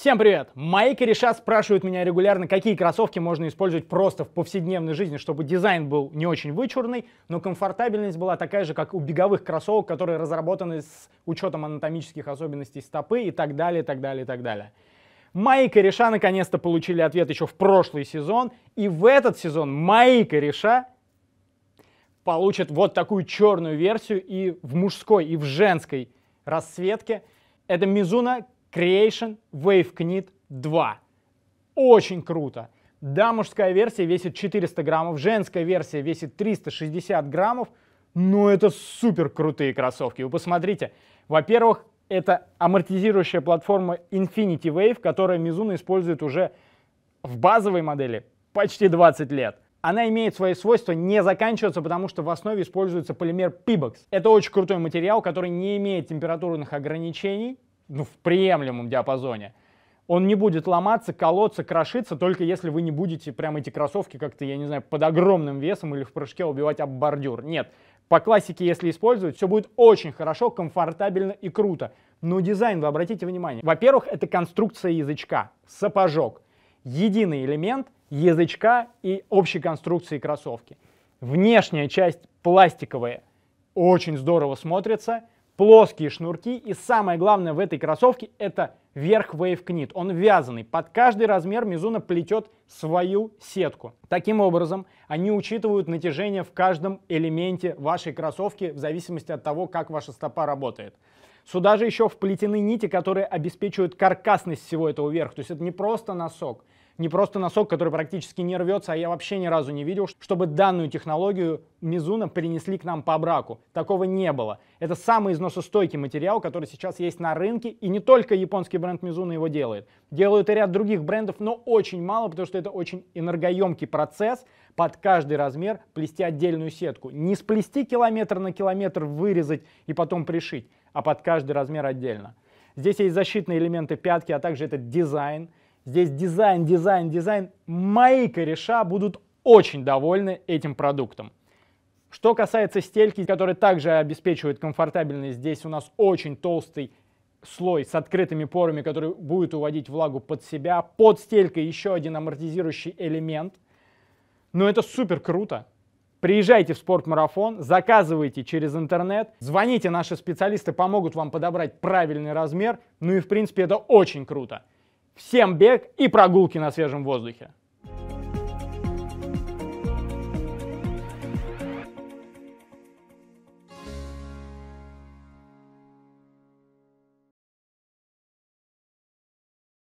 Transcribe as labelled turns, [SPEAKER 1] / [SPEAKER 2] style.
[SPEAKER 1] Всем привет! Мои кореша спрашивают меня регулярно, какие кроссовки можно использовать просто в повседневной жизни, чтобы дизайн был не очень вычурный, но комфортабельность была такая же, как у беговых кроссовок, которые разработаны с учетом анатомических особенностей стопы и так далее, и так далее, и так далее. Мои кореша наконец-то получили ответ еще в прошлый сезон, и в этот сезон мои кореша получат вот такую черную версию и в мужской, и в женской расцветке. Это Mizuno Creation Wave Knit 2. Очень круто. Да, мужская версия весит 400 граммов, женская версия весит 360 граммов, но это супер крутые кроссовки. Вы посмотрите. Во-первых, это амортизирующая платформа Infinity Wave, которую Mizuno использует уже в базовой модели почти 20 лет. Она имеет свои свойства, не заканчиваться, потому что в основе используется полимер Pibox. Это очень крутой материал, который не имеет температурных ограничений, ну, в приемлемом диапазоне. Он не будет ломаться, колоться, крошиться, только если вы не будете прям эти кроссовки как-то, я не знаю, под огромным весом или в прыжке убивать об бордюр. Нет, по классике, если использовать, все будет очень хорошо, комфортабельно и круто. Но дизайн, вы обратите внимание. Во-первых, это конструкция язычка, сапожок. Единый элемент язычка и общей конструкции кроссовки. Внешняя часть пластиковая, очень здорово смотрится – плоские шнурки и самое главное в этой кроссовке это верх Wave Knit. Он вязаный, под каждый размер мизуна плетет свою сетку. Таким образом, они учитывают натяжение в каждом элементе вашей кроссовки в зависимости от того, как ваша стопа работает. Сюда же еще вплетены нити, которые обеспечивают каркасность всего этого верха. То есть это не просто носок, не просто носок, который практически не рвется, а я вообще ни разу не видел, чтобы данную технологию Мизуна принесли к нам по браку. Такого не было. Это самый износостойкий материал, который сейчас есть на рынке, и не только японский бренд Мизуна его делает. Делают и ряд других брендов, но очень мало, потому что это очень энергоемкий процесс, под каждый размер плести отдельную сетку. Не сплести километр на километр, вырезать и потом пришить, а под каждый размер отдельно. Здесь есть защитные элементы пятки, а также этот дизайн. Здесь дизайн, дизайн, дизайн. Мои кореша будут очень довольны этим продуктом. Что касается стельки, которые также обеспечивают комфортабельность, здесь у нас очень толстый слой с открытыми порами, который будет уводить влагу под себя. Под стелькой еще один амортизирующий элемент. Но это супер круто. Приезжайте в спортмарафон, заказывайте через интернет, звоните, наши специалисты помогут вам подобрать правильный размер. Ну и, в принципе, это очень круто. Всем бег и прогулки на свежем воздухе.